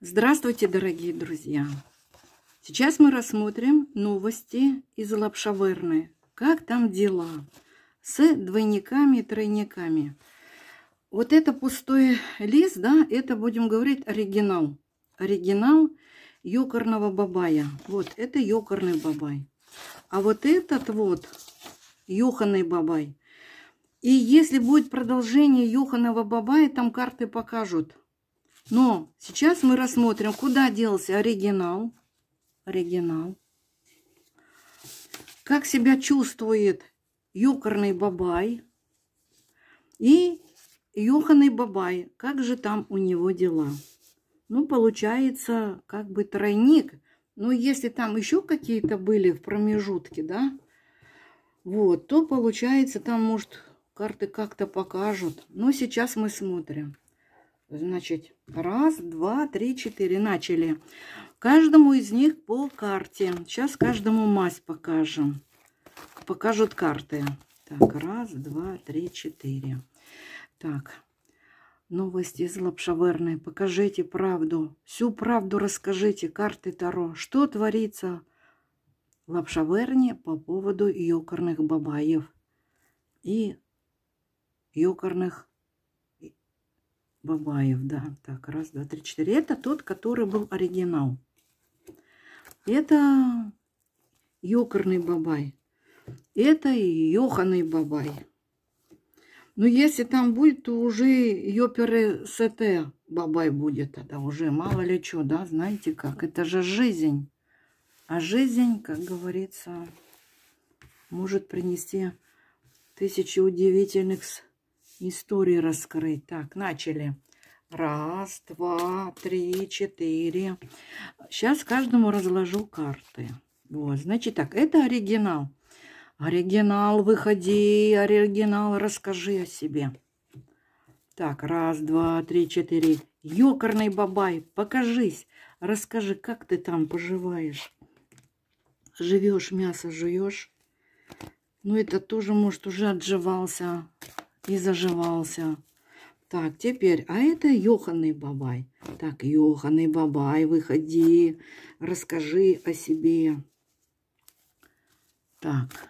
Здравствуйте, дорогие друзья! Сейчас мы рассмотрим новости из Лапшаверны. Как там дела с двойниками и тройниками? Вот это пустой лист, да, это, будем говорить, оригинал. Оригинал ёкарного бабая. Вот, это ёкарный бабай. А вот этот вот ёханый бабай. И если будет продолжение ёханого бабая, там карты покажут но сейчас мы рассмотрим, куда делся оригинал. Оригинал. Как себя чувствует юкорный бабай. И Йоханный Бабай, как же там у него дела? Ну, получается, как бы тройник. Но если там еще какие-то были в промежутке, да, вот, то получается, там, может, карты как-то покажут. Но сейчас мы смотрим. Значит, раз, два, три, четыре. Начали. Каждому из них по карте. Сейчас каждому мазь покажем. Покажут карты. Так, раз, два, три, четыре. Так, новости из Лапшаверной. Покажите правду. Всю правду расскажите, карты Таро. Что творится в Лапшаверне по поводу ёкарных бабаев и ёкарных Бабаев, да. Так, раз, два, три, четыре. Это тот, который был оригинал. Это ёкарный бабай. Это ёханый бабай. Но если там будет, то уже ёперы СТ бабай будет тогда уже. Мало ли что, да, знаете как. Это же жизнь. А жизнь, как говорится, может принести тысячи удивительных истории раскрыть. Так, начали. Раз, два, три, четыре. Сейчас каждому разложу карты. Вот, значит так, это оригинал. Оригинал, выходи, оригинал, расскажи о себе. Так, раз, два, три, четыре. Ёкарный бабай, покажись, расскажи, как ты там поживаешь. Живешь, мясо жуешь. Ну, это тоже, может, уже отживался и заживался. Так, теперь, а это Йоханный Бабай. Так, Йоханный Бабай, выходи, расскажи о себе. Так,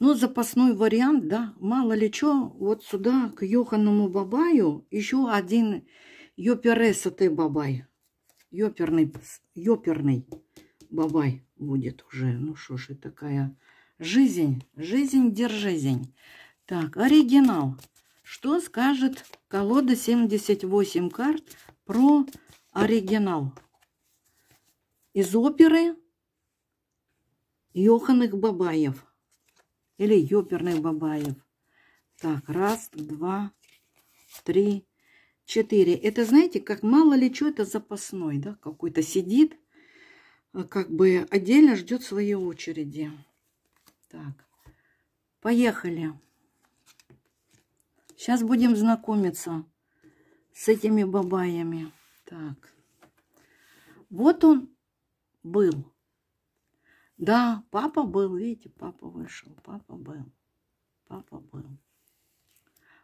ну, запасной вариант, да, мало ли что, вот сюда, к Йоханному Бабаю, еще один Йопересоты Бабай. Йоперный, Йоперный Бабай будет уже. Ну, что ж, такая жизнь, жизнь держизень. Так, оригинал. Что скажет колода 78 карт про оригинал? Из оперы Йоханных Бабаев. Или Ёперных Бабаев. Так, раз, два, три, четыре. Это, знаете, как мало ли что это запасной, да? Какой-то сидит, а как бы отдельно ждет своей очереди. Так, поехали. Сейчас будем знакомиться с этими бабаями. Так. Вот он был. Да, папа был, видите, папа вышел, папа был, папа был.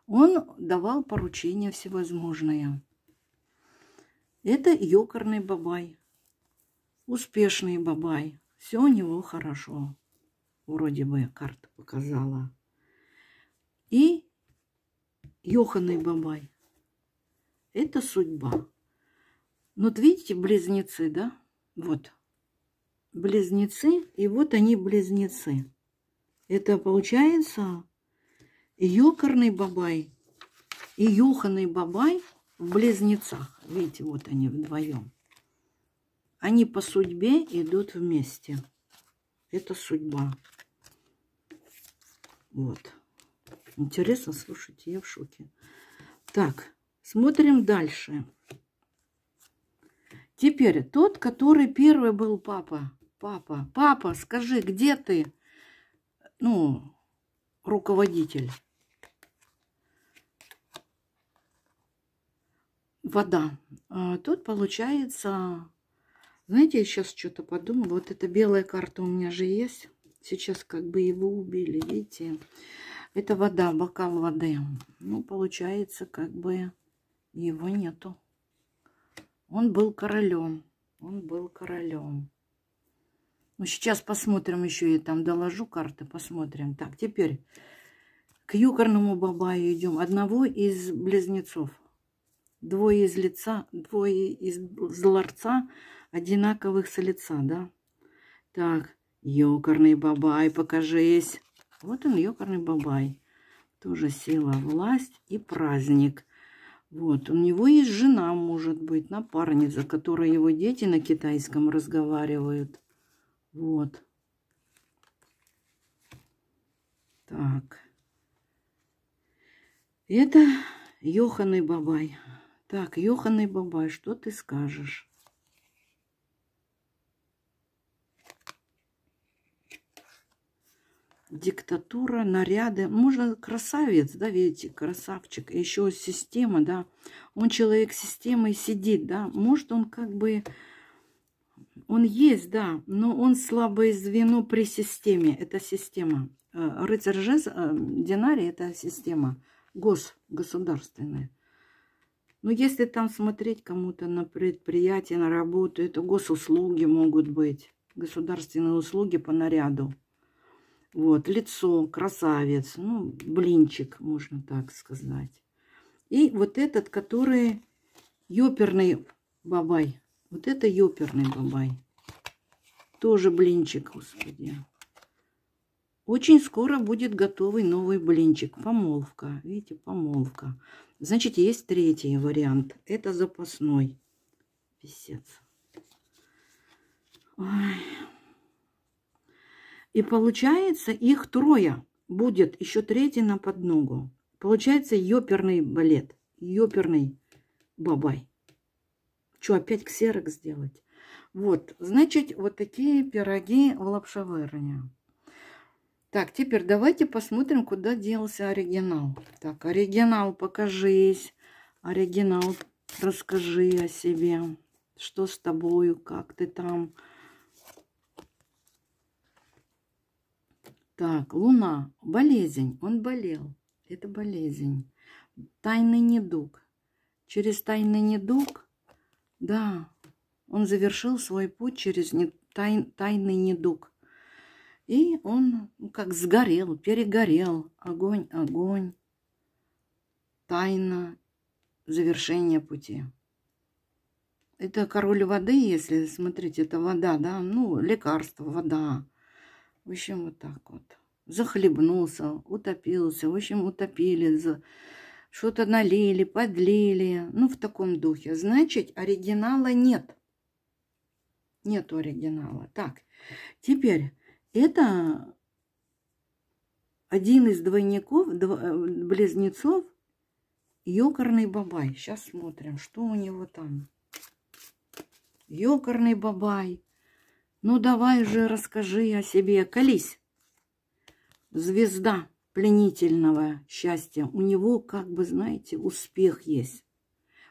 Он давал поручения всевозможные. Это ёкарный бабай, успешный бабай. Все у него хорошо, вроде бы карта показала. И Йоханный Бабай. Это судьба. Вот видите, близнецы, да? Вот. Близнецы, и вот они близнецы. Это получается Йокарный Бабай и Йоханный Бабай в близнецах. Видите, вот они вдвоем. Они по судьбе идут вместе. Это судьба. Вот. Интересно, слушайте, я в шоке. Так, смотрим дальше. Теперь тот, который первый был папа. Папа, папа, скажи, где ты? Ну, руководитель. Вода. А тут получается, знаете, я сейчас что-то подумала. Вот эта белая карта у меня же есть. Сейчас как бы его убили, видите? Видите? Это вода, бокал воды. Ну, получается, как бы его нету. Он был королем. Он был королем. Ну, сейчас посмотрим еще, я там доложу карты, посмотрим. Так, теперь к юкорному бабаю идем. Одного из близнецов. Двое из лица, двое из ларца, одинаковых с лица, да? Так, юкорный бабай, покажись. Вот он, ёкарный бабай. Тоже сила, власть и праздник. Вот, у него есть жена, может быть, напарница, которой его дети на китайском разговаривают. Вот. Так. Это Йоханный Бабай. Так, Йоханный Бабай, что ты скажешь? диктатура, наряды. Можно красавец, да, видите, красавчик. Еще система, да. Он человек системы сидит, да. Может, он как бы... Он есть, да, но он слабое звено при системе. Это система. Э, рыцарь жез, э, динарий – это система. Гос, государственная. Но ну, если там смотреть кому-то на предприятие, на работу, это госуслуги могут быть. Государственные услуги по наряду. Вот, лицо, красавец, ну, блинчик, можно так сказать. И вот этот, который ёперный бабай. Вот это ёперный бабай. Тоже блинчик, господи. Очень скоро будет готовый новый блинчик. Помолвка. Видите, помолвка. Значит, есть третий вариант. Это запасной. Песец. Ой. И получается их трое. Будет еще третий на подногу. Получается ёперный балет. Ёперный бабай. Что, опять ксерок сделать? Вот, значит, вот такие пироги в лапшеверне. Так, теперь давайте посмотрим, куда делся оригинал. Так, оригинал, покажись. Оригинал, расскажи о себе. Что с тобою, как ты там... Так, луна, болезнь, он болел, это болезнь. Тайный недуг. Через тайный недуг, да, он завершил свой путь через не, тай, тайный недуг. И он ну, как сгорел, перегорел. Огонь, огонь. Тайна завершения пути. Это король воды, если смотреть, это вода, да, ну, лекарство, вода. В общем, вот так вот. Захлебнулся, утопился, в общем, утопили, что-то налили, подлили. Ну, в таком духе. Значит, оригинала нет. нет оригинала. Так, теперь это один из двойников, дво, э, близнецов, Ёкарный бабай. Сейчас смотрим, что у него там. Ёкарный бабай. Ну, давай же расскажи о себе, колись. Звезда пленительного счастья. У него, как бы, знаете, успех есть.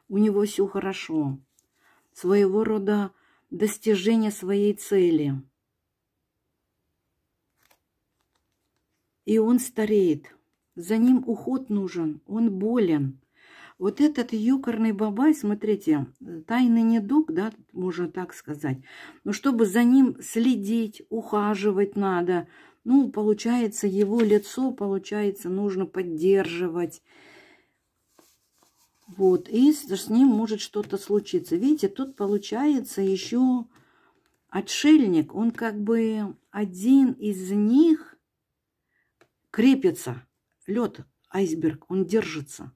У него все хорошо. Своего рода достижение своей цели. И он стареет. За ним уход нужен. Он болен. Вот этот юкорный бабай, смотрите, тайный недуг, да, можно так сказать. Но чтобы за ним следить, ухаживать надо. Ну, получается, его лицо, получается, нужно поддерживать. Вот, и с ним может что-то случиться. Видите, тут получается еще отшельник. Он как бы один из них крепится. Лед, айсберг, он держится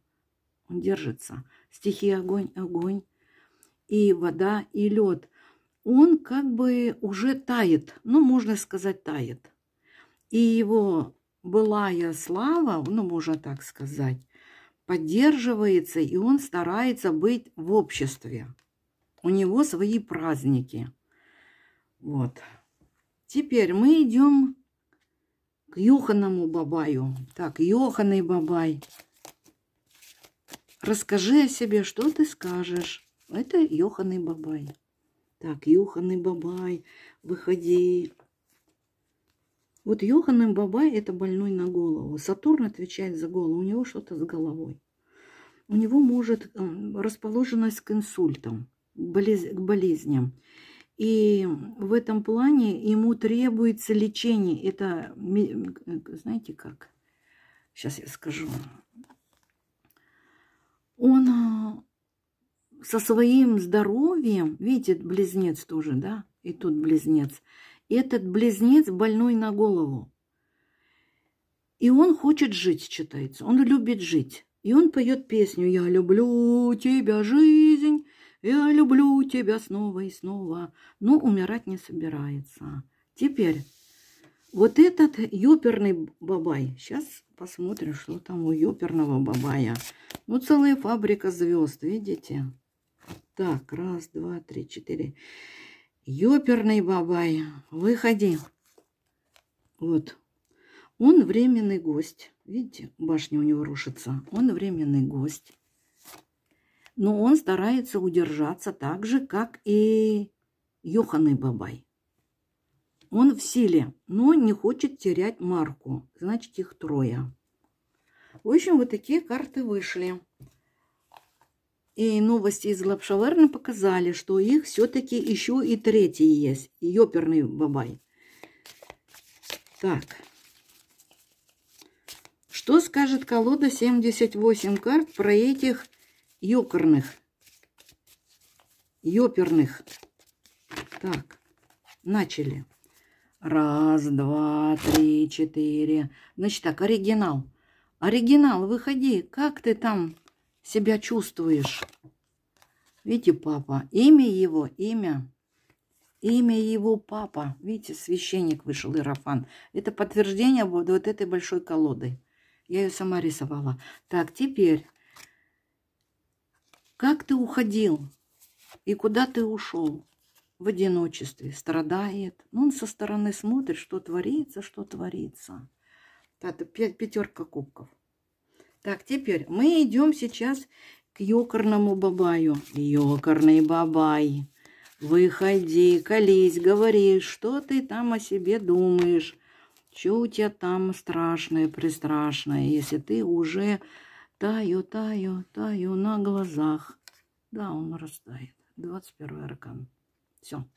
он держится. Стихи огонь, огонь, и вода, и лед. Он как бы уже тает, ну, можно сказать, тает. И его былая слава, ну, можно так сказать, поддерживается, и он старается быть в обществе. У него свои праздники. Вот. Теперь мы идем к Йоханному Бабаю. Так, Йоханный Бабай – Расскажи о себе, что ты скажешь. Это Йоханный Бабай. Так, Йоханный Бабай, выходи. Вот Йоханный Бабай – это больной на голову. Сатурн отвечает за голову, у него что-то с головой. У него может э, расположенность к инсультам, к болезням. И в этом плане ему требуется лечение. Это, знаете как? Сейчас я скажу он а, со своим здоровьем, видит, близнец тоже, да, и тут близнец, И этот близнец больной на голову. И он хочет жить, читается, он любит жить. И он поет песню «Я люблю тебя, жизнь, я люблю тебя снова и снова», но умирать не собирается. Теперь вот этот ёперный бабай. Сейчас посмотрим, что там у ёперного бабая. Ну, целая фабрика звезд, видите? Так, раз, два, три, четыре. Ёперный бабай, выходи. Вот. Он временный гость. Видите, башня у него рушится. Он временный гость. Но он старается удержаться так же, как и Йоханный бабай. Он в силе, но не хочет терять марку. Значит, их трое. В общем, вот такие карты вышли. И новости из Лапшаварны показали, что их все-таки еще и третий есть. И ёперный бабай. Так. Что скажет колода 78 карт про этих ёкарных? Ёперных. Так, начали. Раз, два, три, четыре. Значит так, оригинал. Оригинал, выходи. Как ты там себя чувствуешь? Видите, папа. Имя его, имя. Имя его папа. Видите, священник вышел, Иерофан. Это подтверждение вот, вот этой большой колоды. Я ее сама рисовала. Так, теперь. Как ты уходил? И куда ты ушел? в одиночестве, страдает. ну он со стороны смотрит, что творится, что творится. Это пятерка кубков. Так, теперь мы идем сейчас к ёкарному бабаю. Ёкарный бабай, выходи, колись, говори, что ты там о себе думаешь. Что у тебя там страшное, пристрашное, если ты уже таю, таю, таю на глазах. Да, он растает. 21 аркан. Все.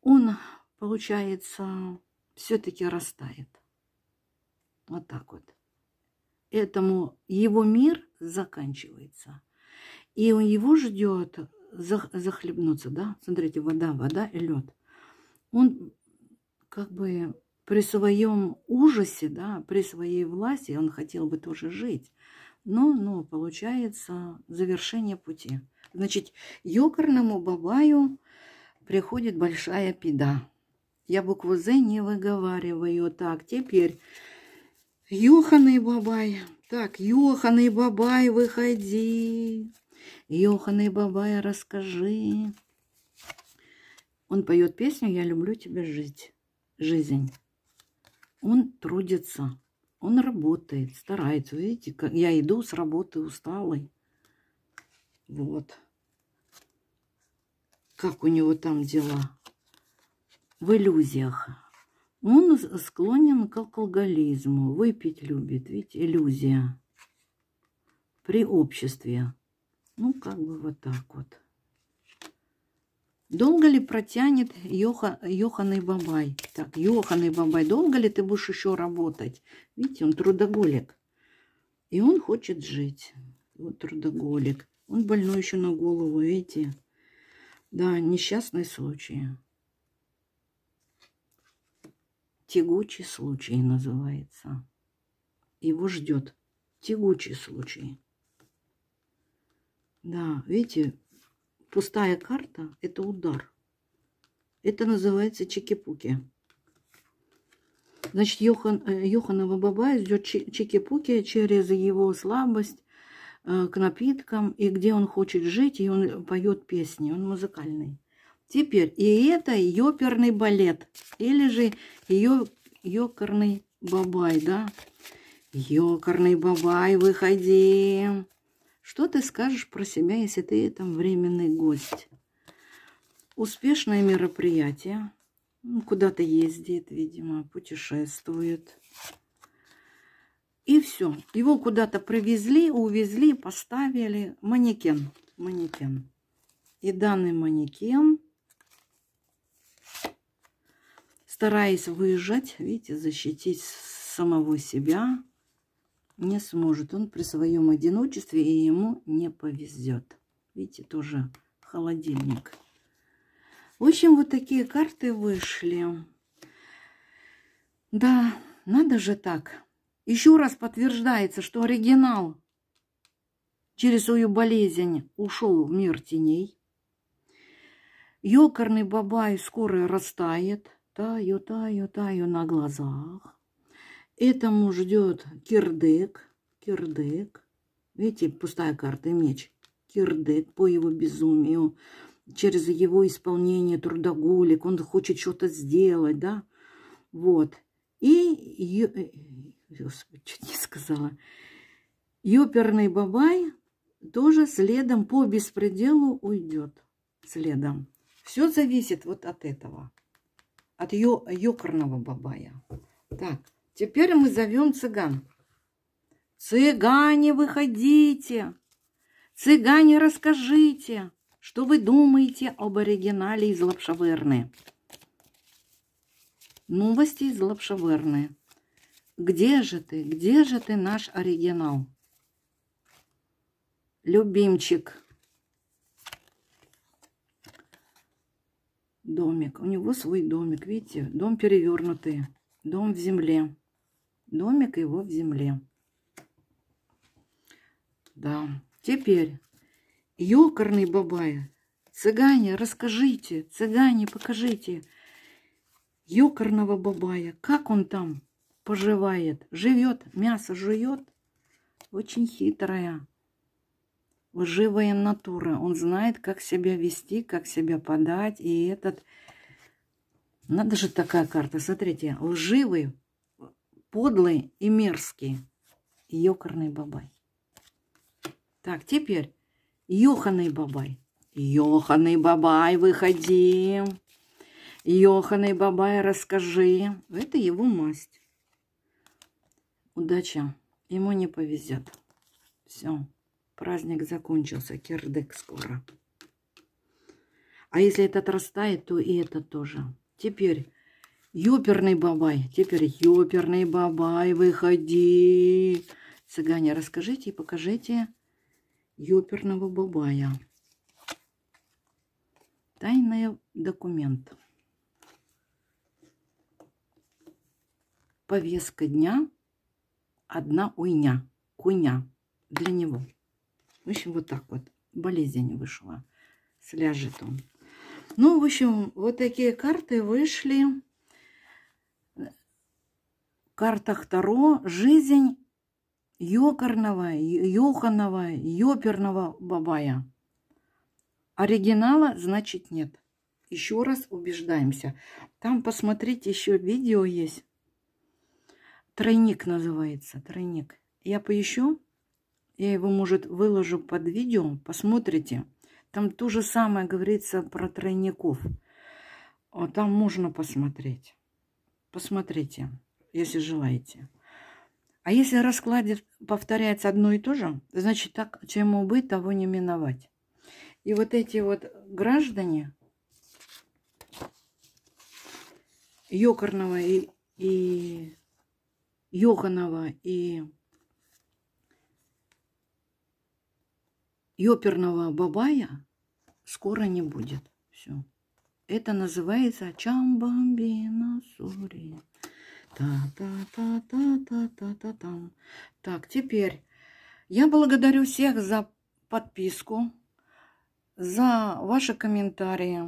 Он, получается, все-таки растает. Вот так вот. Этому его мир заканчивается. И он его ждет захлебнуться, да? Смотрите, вода, вода и лед. Он как бы при своем ужасе, да, при своей власти, он хотел бы тоже жить но, но получается завершение пути. Значит, ёкарному бабаю приходит большая педа. Я букву «З» не выговариваю. Так, теперь Ёханый бабай. Так, Ёханый бабай, выходи. Ёханый бабай, расскажи. Он поет песню «Я люблю тебя жить». Жизнь. Он трудится. Он работает, старается. Видите, как я иду с работы усталой, Вот. Как у него там дела? В иллюзиях. Он склонен к алкоголизму. Выпить любит. Видите, иллюзия. При обществе. Ну, как бы вот так вот. Долго ли протянет Йоха, Йоханый Бабай? Так, Йоханый Бабай, долго ли ты будешь еще работать? Видите, он трудоголик. И он хочет жить. Вот трудоголик. Он больной еще на голову, видите? Да, несчастный случай. Тягучий случай называется. Его ждет тягучий случай. Да, видите, Пустая карта – это удар. Это называется чики-пуки. Значит, Йохан, э, Йоханова Бабая идет чики-пуки через его слабость э, к напиткам, и где он хочет жить, и он поет песни, он музыкальный. Теперь, и это ёперный балет, или же Ё ёкарный бабай, да? Ёкарный бабай, выходи, что ты скажешь про себя, если ты там временный гость? Успешное мероприятие. Ну, куда-то ездит, видимо, путешествует. И все. Его куда-то привезли, увезли, поставили. Манекен. Манекен. И данный манекен, стараясь выезжать, видите, защитить самого себя, не сможет. Он при своем одиночестве, и ему не повезет. Видите, тоже холодильник. В общем, вот такие карты вышли. Да, надо же так. Еще раз подтверждается, что оригинал через свою болезнь ушел в мир теней. Ёкарный бабай скоро растает. Таю, таю, таю на глазах. Этому ждет кирдык. Кирдык. Видите, пустая карта и меч. Кирдык по его безумию. Через его исполнение трудоголик. Он хочет что-то сделать, да? Вот. И... Э, Господи, чуть не сказала. Ёперный бабай тоже следом по беспределу уйдет. Следом. Все зависит вот от этого. От ее ёкарного бабая. Так. Теперь мы зовем цыган. Цыгане, выходите! Цыгане, расскажите, что вы думаете об оригинале из Лапшаверны? Новости из Лапшаверны. Где же ты, где же ты наш оригинал? Любимчик. Домик. У него свой домик, видите? Дом перевернутый, дом в земле домик его в земле. Да, теперь ёкарный бабай. Цыгане, расскажите, цыгане, покажите ёкарного бабая, как он там поживает, живет, мясо жует. Очень хитрая, живая натура. Он знает, как себя вести, как себя подать. И этот... Надо же такая карта, смотрите, лживый подлый и мерзкий ёкарный бабай. Так, теперь ёханый бабай. Ёханый бабай, выходи. Ёханый бабай, расскажи. Это его масть. Удача. Ему не повезет. Все. Праздник закончился. Кирдык скоро. А если этот растает, то и это тоже. Теперь Ёперный бабай, теперь ёперный бабай, выходи. Цыгане, расскажите и покажите ёперного бабая. Тайный документ. Повестка дня – одна уйня, куня для него. В общем, вот так вот. Болезнь вышла. Сляжет он. Ну, в общем, вот такие карты вышли картах Таро жизнь Йокарного, Йоханова, Йоперного Бабая. Оригинала, значит, нет. Еще раз убеждаемся. Там, посмотрите, еще видео есть. Тройник называется, тройник. Я поищу, я его, может, выложу под видео, посмотрите. Там то же самое говорится про тройников. А там можно посмотреть. Посмотрите если желаете. А если расклад повторяется одно и то же, значит так, чему быть, того не миновать. И вот эти вот граждане Йокарного и, и Йоханова и Йоперного Бабая скоро не будет. Все. Это называется Чамбамбина Сури та та та та та та та Так, теперь я благодарю всех за подписку, за ваши комментарии,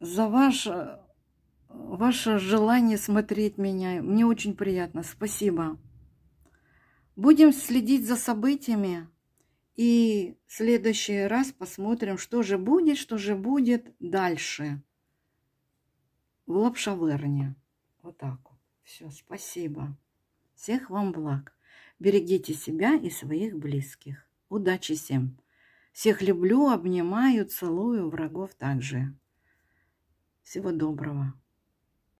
за ваше э, ваше желание смотреть меня. Мне очень приятно. Спасибо. Будем следить за событиями. И в следующий раз посмотрим, что же будет, что же будет дальше в Лапшаверне. Вот так Все, спасибо. Всех вам благ. Берегите себя и своих близких. Удачи всем. Всех люблю, обнимаю, целую, врагов также. Всего доброго.